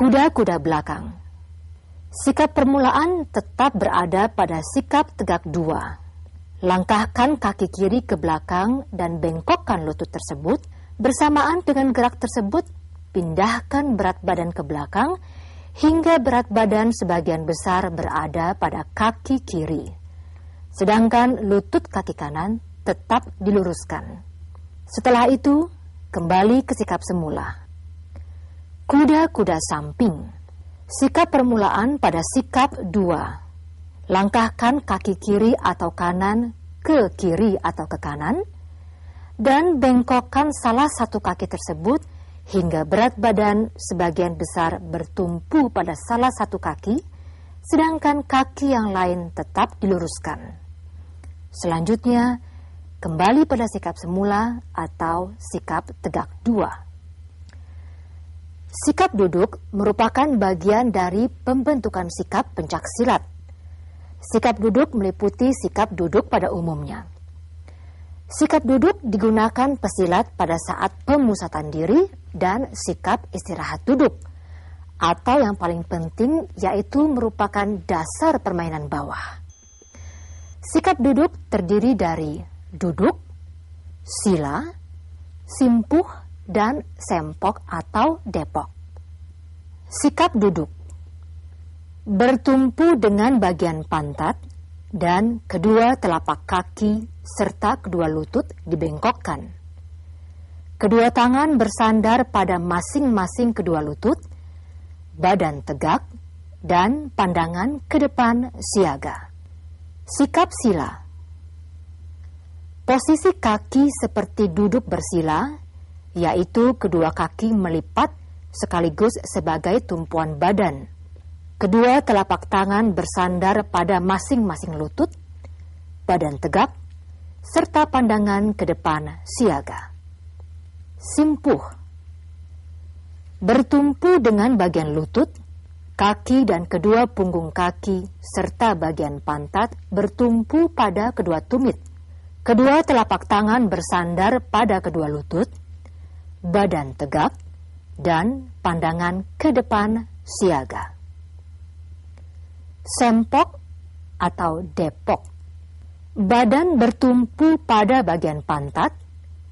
Kuda-kuda belakang Sikap permulaan tetap berada pada sikap tegak dua. Langkahkan kaki kiri ke belakang dan bengkokkan lutut tersebut. Bersamaan dengan gerak tersebut, pindahkan berat badan ke belakang hingga berat badan sebagian besar berada pada kaki kiri. Sedangkan lutut kaki kanan tetap diluruskan. Setelah itu, kembali ke sikap semula. Kuda-kuda samping. Sikap permulaan pada sikap dua. Langkahkan kaki kiri atau kanan ke kiri atau ke kanan dan bengkokkan salah satu kaki tersebut hingga berat badan sebagian besar bertumpu pada salah satu kaki sedangkan kaki yang lain tetap diluruskan. Selanjutnya, kembali pada sikap semula atau sikap tegak dua. Sikap duduk merupakan bagian dari pembentukan sikap pencak silat. Sikap duduk meliputi sikap duduk pada umumnya. Sikap duduk digunakan pesilat pada saat pemusatan diri dan sikap istirahat duduk, atau yang paling penting yaitu merupakan dasar permainan bawah. Sikap duduk terdiri dari duduk, sila, simpuh, dan Sempok atau Depok. Sikap duduk bertumpu dengan bagian pantat dan kedua telapak kaki serta kedua lutut dibengkokkan. Kedua tangan bersandar pada masing-masing kedua lutut, badan tegak, dan pandangan ke depan siaga. Sikap sila Posisi kaki seperti duduk bersila yaitu kedua kaki melipat sekaligus sebagai tumpuan badan. Kedua telapak tangan bersandar pada masing-masing lutut, badan tegak, serta pandangan ke depan siaga. Simpuh Bertumpu dengan bagian lutut, kaki dan kedua punggung kaki, serta bagian pantat bertumpu pada kedua tumit. Kedua telapak tangan bersandar pada kedua lutut, badan tegak dan pandangan ke depan siaga. Sempok atau depok. Badan bertumpu pada bagian pantat,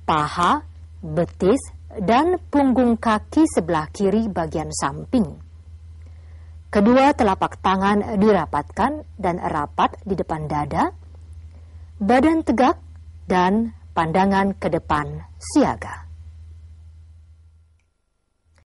paha, betis, dan punggung kaki sebelah kiri bagian samping. Kedua telapak tangan dirapatkan dan rapat di depan dada, badan tegak, dan pandangan ke depan siaga.